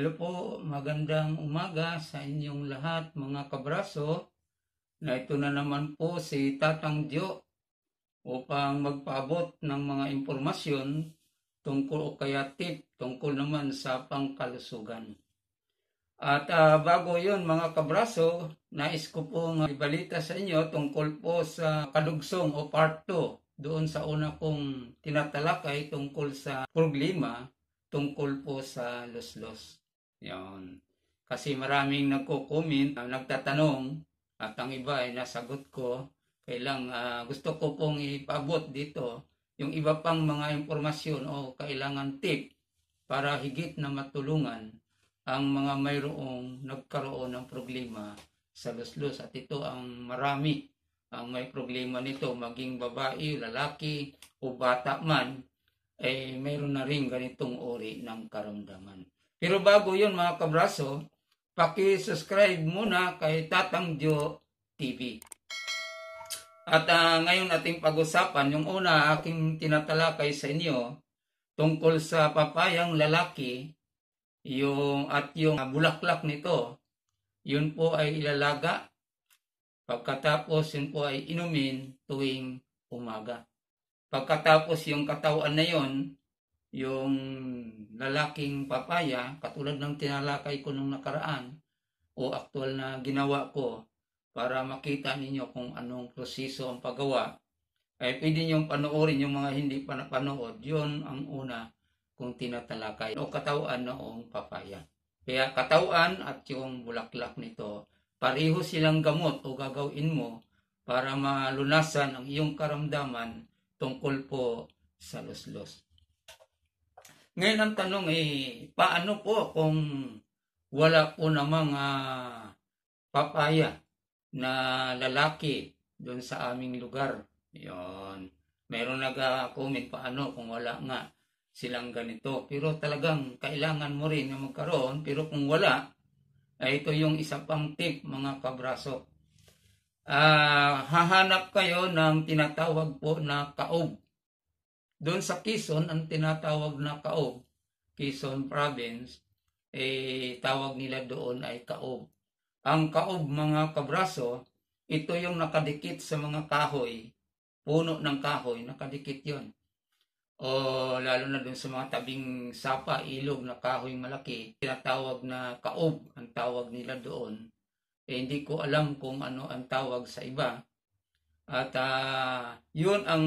Hello po, magandang umaga sa inyong lahat mga kabraso. Na ito na naman po si Tatang Dio upang magpaabot ng mga impormasyon tungkol o kaya tip tungkol naman sa pangkalusugan. At uh, bago yon mga kabraso, nais ko pong ibalita sa inyo tungkol po sa kadugsong o part 2 doon sa una kong tinatalakay tungkol sa problema tungkol po sa loslos. Yun. Kasi maraming nagko-comment, uh, nagtatanong, at ang iba ay nasagot ko. Kailang uh, gusto ko pong ipabot dito yung iba pang mga impormasyon o kailangan tip para higit na matulungan ang mga mayroong nagkaroon ng problema sa luslos at ito ang marami ang may problema nito maging babae, lalaki o bata man ay eh, mayroon na rin ganitong uri ng karamdaman. Pero bago yun mga kabraso, paki-subscribe muna kay Tatang Joe TV. At uh, ngayon ating pag-usapan, yung una aking tinatalakay sa inyo tungkol sa papayang lalaki yung, at yung uh, bulaklak nito, yun po ay ilalaga pagkatapos yun po ay inumin tuwing umaga. Pagkatapos yung katawan na yon yung lalaking papaya, katulad ng tinalakay ko nung nakaraan, o aktual na ginawa ko, para makita ninyo kung anong proseso ang paggawa, ay pwede niyong panoorin yung mga hindi pa napanood. Yun ang una kung tinatalakay o katawan noong papaya. Kaya katawan at yung bulaklak nito, pareho silang gamot o gagawin mo para malunasan ang iyong karamdaman tungkol po sa luslos. Ngayon ang tanong eh, paano po kung wala po namang uh, papaya na lalaki doon sa aming lugar? Yon. Meron nag-comment paano kung wala nga silang ganito. Pero talagang kailangan mo rin na magkaroon. Pero kung wala, ay eh, ito yung isa pang tip mga kabraso. Uh, hahanap kayo ng tinatawag po na kaog doon sa Quezon, ang tinatawag na kaob, Quezon Province, eh, tawag nila doon ay kaob. Ang kaob mga kabraso, ito yung nakadikit sa mga kahoy, puno ng kahoy, nakadikit yon. O lalo na doon sa mga tabing sapa, ilog na kahoy malaki, tinatawag na kaob, ang tawag nila doon. Eh, hindi ko alam kung ano ang tawag sa iba. At uh, yun ang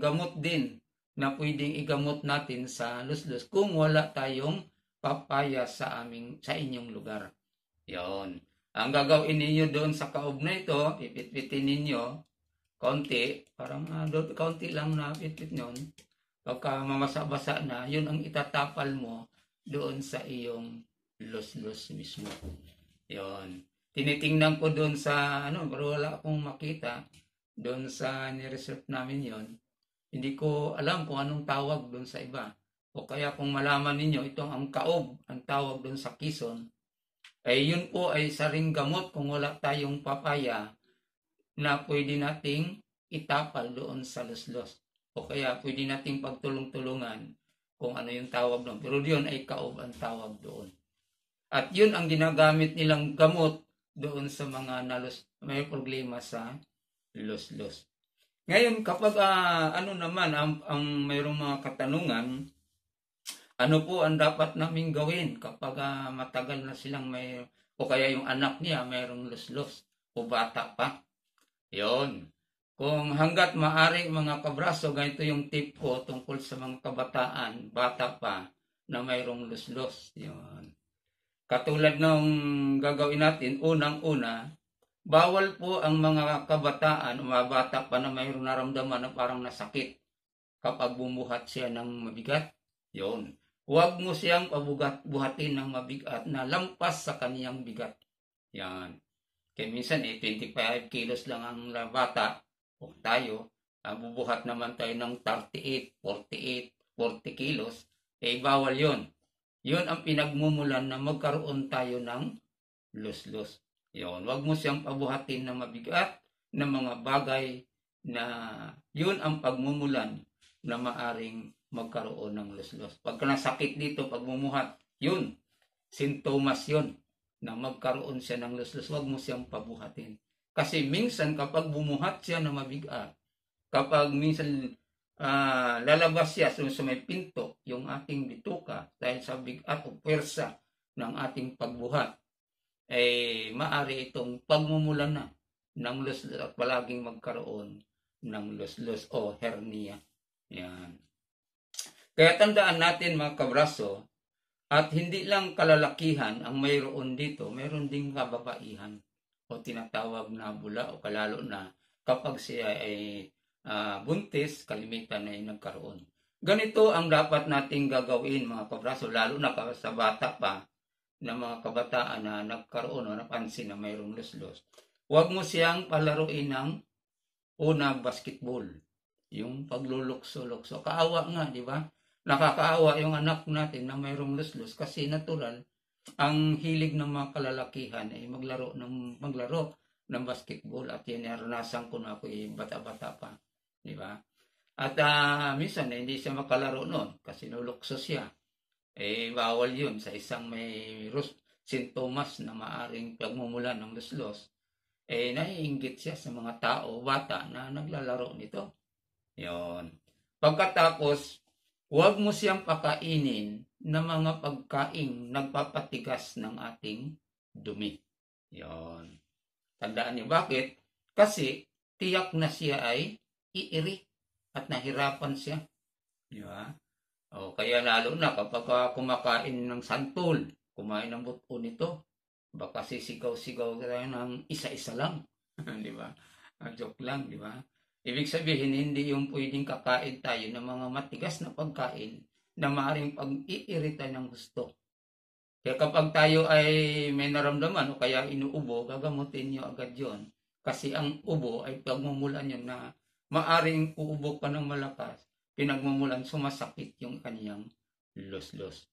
gamot din na pwedeng igamot natin sa luslos kung wala tayong papaya sa aming sa inyong lugar. Yon. Ang gagawin ninyo doon sa kaob na ito, ipitpitin niyo konti, parang uh, konti lang na pitpit nun. Pagka mamasa-basa na, yun ang itatapal mo doon sa iyong luslos mismo. Yon. Tinitingnan ko doon sa ano, pero wala akong makita doon sa nireserve namin yon hindi ko alam kung anong tawag doon sa iba. O kaya kung malaman ninyo, itong ang kaob, ang tawag doon sa Quezon, ay eh, yun po ay saring gamot kung wala tayong papaya na pwede nating itapal doon sa loslos. O kaya pwede nating pagtulong-tulungan kung ano yung tawag doon. Pero yun ay kaob ang tawag doon. At yun ang ginagamit nilang gamot doon sa mga nalos, may problema sa luslos. Ngayon kapag uh, ano naman ang, ang mayroong mga katanungan, ano po ang dapat naming gawin kapag uh, matagal na silang may o kaya yung anak niya mayroong luslos o bata pa. Yon. Kung hanggat maari mga kabraso, ganito yung tip ko tungkol sa mga kabataan, bata pa, na mayroong luslos. 'yon. Katulad nung gagawin natin, unang-una, Bawal po ang mga kabataan o mga bata pa na mayroong naramdaman na parang nasakit kapag bumuhat siya ng mabigat. Yon. Huwag mo siyang pabugat, buhatin ng mabigat na lampas sa kaniyang bigat. Yan. Kaya minsan eh, 25 kilos lang ang bata o tayo. Ah, bubuhat naman tayo ng 38, 48, 40 kilos. Eh bawal yon. Yon ang pinagmumulan na magkaroon tayo ng lus-lus. Yun, wag mo siyang pabuhatin ng mabigat na mga bagay na yun ang pagmumulan na maaring magkaroon ng luslos. Pagka nasakit dito, pagmumuhat, yun, sintomas yun na magkaroon siya ng luslos. Wag mo siyang pabuhatin. Kasi minsan kapag bumuhat siya ng mabigat, kapag minsan uh, lalabas siya sa may pinto, yung ating bituka, dahil sa bigat o pwersa ng ating pagbuhat, ay eh, maari itong pagmumula na ng luslus at palaging magkaroon ng luslus o hernia. Yan. Kaya tandaan natin mga kabraso, at hindi lang kalalakihan ang mayroon dito, mayroon ding kababaihan o tinatawag na bula o kalalo na kapag siya ay uh, buntis, kalimitan na ay nagkaroon. Ganito ang dapat nating gagawin mga kabraso, lalo na para sa bata pa, ng mga kabataan na nagkaroon o napansin na mayroong luslos, huwag mo siyang palaruin ng una basketball. Yung paglulukso-lukso. Kaawa nga, di ba? Nakakaawa yung anak natin na mayroong luslos kasi natural, ang hilig ng mga kalalakihan ay maglaro ng maglaro ng basketball at yan naranasan ko na ako yung bata-bata pa. Di ba? At uh, minsan eh, hindi siya makalaro noon kasi nulukso siya eh bawal yun sa isang may rus sintomas na maaring pagmumula ng luslos eh naiinggit siya sa mga tao bata na naglalaro nito yon pagkatapos huwag mo siyang pakainin ng mga pagkaing nagpapatigas ng ating dumi yon tandaan niyo bakit kasi tiyak na siya ay iiri at nahirapan siya di ba o, oh, kaya lalo na kapag ah, kumakain ng santol, kumain ng buto nito, baka sisigaw-sigaw tayo ng isa-isa lang. di ba? Ah, joke lang, di ba? Ibig sabihin, hindi yung pwedeng kakain tayo ng mga matigas na pagkain na maaaring pag-iirita ng gusto. Kaya kapag tayo ay may naramdaman o kaya inuubo, gagamutin nyo agad yon Kasi ang ubo ay pagmumulan yun na maaring uubo pa ng malakas pinagmumulan, sumasakit yung kanyang loslos.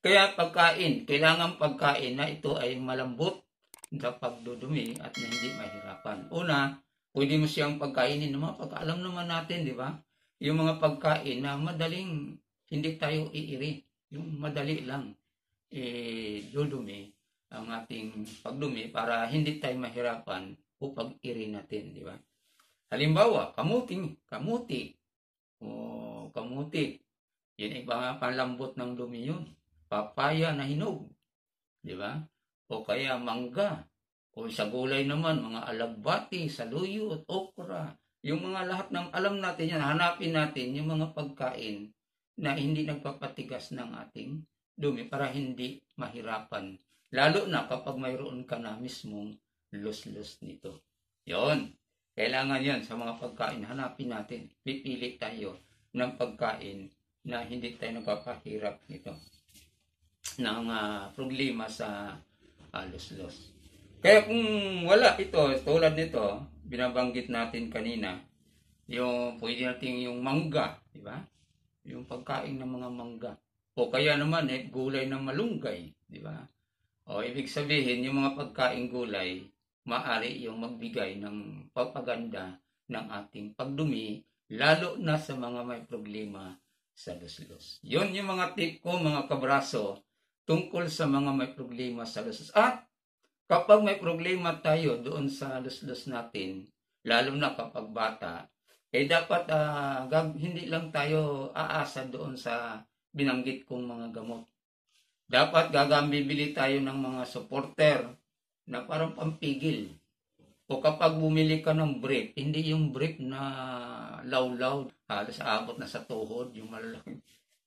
Kaya pagkain, kailangan pagkain na ito ay malambot sa pagdudumi at na hindi mahirapan. Una, pwede mo siyang pagkainin naman. Pag naman natin, di ba? Yung mga pagkain na madaling hindi tayo iiri. Yung madali lang eh, dudumi ang ating pagdumi para hindi tayo mahirapan upag iri natin, di ba? Halimbawa, kamuting, kamuti, o oh, kamuti. Yan ay palambot ng dumi yun. Papaya na hinog. Di ba? O kaya mangga. O sa gulay naman, mga alagbati, saluyot, okra. Yung mga lahat ng alam natin yan, hanapin natin yung mga pagkain na hindi nagpapatigas ng ating dumi para hindi mahirapan. Lalo na kapag mayroon ka na mismong los-los nito. Yon. Kailangan yan sa mga pagkain. Hanapin natin. Pipili tayo ng pagkain na hindi tayo nagpapahirap nito ng uh, problema sa alos-los. Ah, kaya kung wala ito, tulad nito, binabanggit natin kanina, yung pwede natin yung mangga, di ba? Yung pagkain ng mga mangga. O kaya naman, eh, gulay ng malunggay, di ba? O ibig sabihin, yung mga pagkain gulay, maaari yung magbigay ng pagpaganda ng ating pagdumi, lalo na sa mga may problema sa luslos. Yun yung mga tip ko, mga kabraso, tungkol sa mga may problema sa luslos. At kapag may problema tayo doon sa luslos natin, lalo na kapag bata, eh dapat uh, hindi lang tayo aasa doon sa binanggit kong mga gamot. Dapat gagambibili tayo ng mga supporter na parang pampigil. O kapag bumili ka ng brick, hindi yung brick na lawlaw, halos abot na sa tuhod, yung malalaking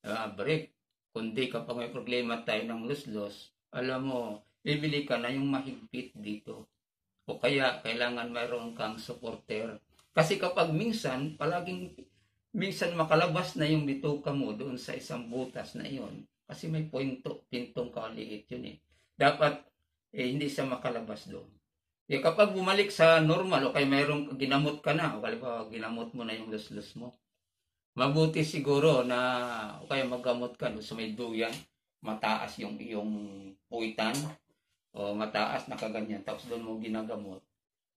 uh, brick. Kundi kapag may problema tayo ng luslos, alam mo, bibili ka na yung mahigpit dito. O kaya, kailangan mayroon kang supporter. Kasi kapag minsan, palaging minsan makalabas na yung bituka mo doon sa isang butas na iyon. Kasi may pointo, pintong kaliit yun eh. Dapat eh, hindi siya makalabas doon. Eh, kapag bumalik sa normal, o kaya mayroong ginamot ka na, o kaya ginamot mo na yung luslus mo, mabuti siguro na o kaya maggamot ka doon sa may duyan, mataas yung iyong puwitan, o mataas na kaganyan, tapos doon mo ginagamot.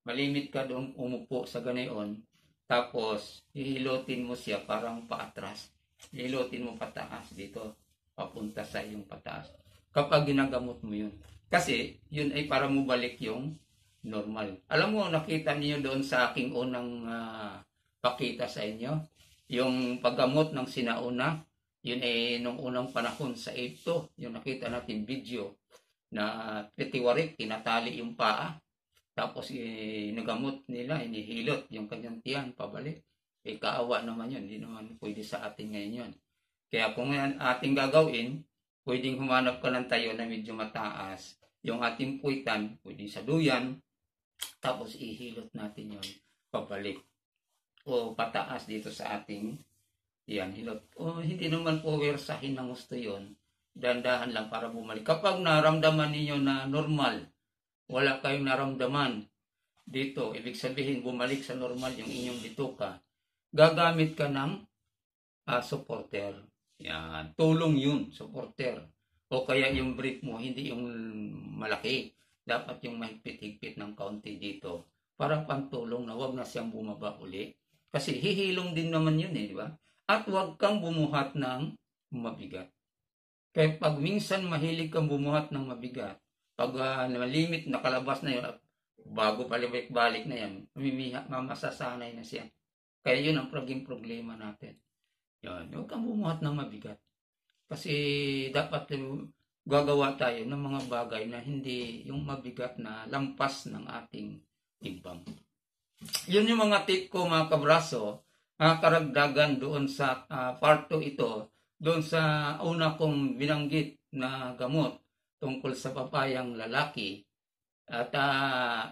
Malimit ka doon umupo sa ganayon, tapos hihilotin mo siya parang paatras. Hihilotin mo pataas dito, papunta sa iyong pataas. Kapag ginagamot mo yun, kasi, yun ay para mabalik yung normal. Alam mo, nakita niyo doon sa aking unang uh, pakita sa inyo, yung paggamot ng sinauna, yun ay nung unang panahon sa Egipto, yung nakita natin video na titiwarik, tinatali yung paa, tapos inagamot eh, nila, inihilot yung kanyang tiyan pabalik. Eh, kaawa naman yun, hindi naman pwede sa atin ngayon yun. Kaya kung ating gagawin, pwedeng humanap ka ng tayo na medyo mataas. Yung ating puwitan, sa duyan, tapos ihilot natin yon pabalik o pataas dito sa ating yan, hilot. O hindi naman po wersahin ng gusto yon Dandahan lang para bumalik. Kapag naramdaman ninyo na normal, wala kayong naramdaman dito, ibig sabihin bumalik sa normal yung inyong bituka, gagamit ka ng uh, supporter yan, tulong yun, supporter. O kaya yung brief mo, hindi yung malaki. Dapat yung mahigpit-higpit ng kaunti dito. Parang pantulong na wag na siyang bumaba uli. Kasi hihilong din naman yun eh, di ba? At wag kang bumuhat ng mabigat. Kaya pag minsan mahilig kang bumuhat ng mabigat, pag uh, ah, limit, nakalabas na yun, bago palibalik-balik na yan, mamiha, mamasasanay na siya. Kaya yun ang paging problema natin. Yan. Huwag kang bumuhat ng mabigat. Kasi dapat gagawa tayo ng mga bagay na hindi yung mabigat na lampas ng ating timbang. Yun yung mga tip ko mga kabraso, uh, karagdagan doon sa uh, part 2 ito, doon sa una kong binanggit na gamot tungkol sa papayang lalaki. At uh,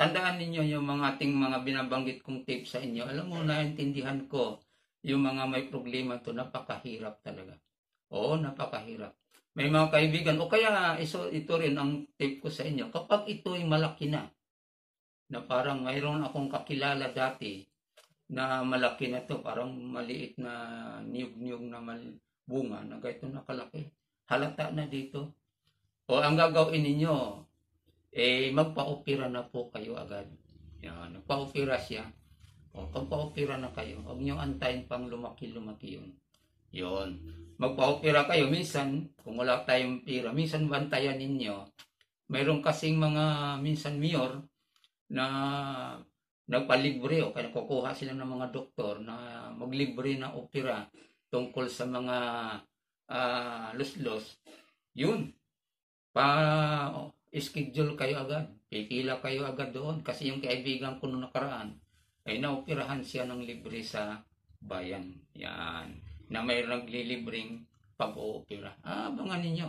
tandaan ninyo yung mga ating mga binabanggit kong tip sa inyo. Alam mo, naintindihan ko yung mga may problema to napakahirap talaga. Oo, napakahirap. May mga kaibigan, o kaya iso, ito rin ang tip ko sa inyo, kapag ito'y malaki na, na parang mayroon akong kakilala dati na malaki na to, parang maliit na niyog-niyog na mal bunga na gaito nakalaki. Halata na dito. O ang gagawin ninyo, eh magpa-opera na po kayo agad. Yan, nagpa-opera siya. O, mhm. pagpa-opera na kayo, huwag niyong antayin pang lumaki-lumaki yun. Yun. Magpa-opera kayo, minsan, kung wala tayong pera, minsan bantayan ninyo. Mayroon kasing mga, minsan mayor, na nagpalibre o kaya kukuha sila ng mga doktor na maglibre na opera tungkol sa mga uh, ah, luslos. Yun. Pa, oh, schedule kayo agad. Pikila kayo agad doon. Kasi yung kaibigan ko noong nakaraan, ay eh, naoperahan siya ng libre sa bayan. Yan. Na may naglilibring pag-oopera. Ah, abangan ninyo.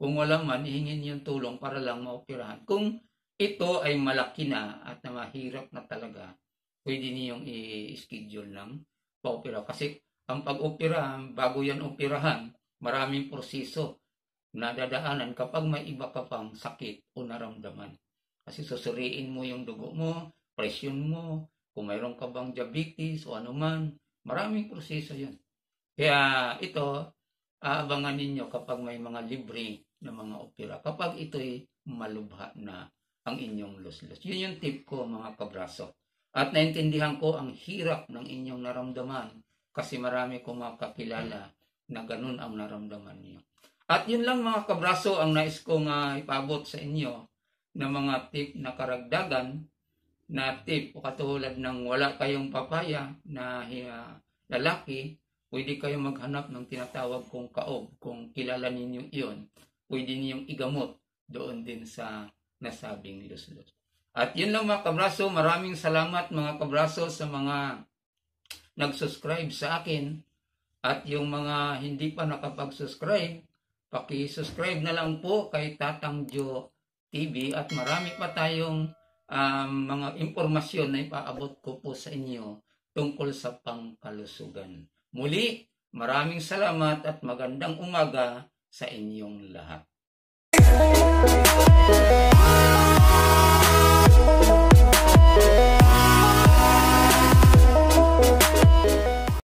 Kung wala man, ihingin yung tulong para lang maoperahan. Kung ito ay malaki na at na mahirap na talaga, pwede niyong i-schedule ng paopera. Kasi ang pag-operahan, bago yan operahan, maraming proseso na dadaanan kapag may iba ka pang sakit o naramdaman. Kasi susuriin mo yung dugo mo, presyon mo, kung mayroon ka bang diabetes o anuman, maraming proseso yan. Kaya ito, aabangan ninyo kapag may mga libre na mga opera. Kapag ito'y malubha na ang inyong luslos. Yun yung tip ko mga kabraso. At naintindihan ko ang hirap ng inyong naramdaman kasi marami kong makakilala na ganun ang naramdaman niyo. At yun lang mga kabraso ang nais kong uh, ipabot sa inyo ng mga tip na karagdagan na tip o katulad ng wala kayong papaya na uh, lalaki, pwede kayong maghanap ng tinatawag kong kaog kung kilala ninyo iyon. Pwede niyong igamot doon din sa nasabing luslus. At yun lang mga kabraso, maraming salamat mga kabraso sa mga nag-subscribe sa akin at yung mga hindi pa nakapag-subscribe, paki-subscribe na lang po kay Tatang Jo TV at marami pa tayong um, mga impormasyon na ipaabot ko po sa inyo tungkol sa pangkalusugan. Muli, maraming salamat at magandang umaga sa inyong lahat.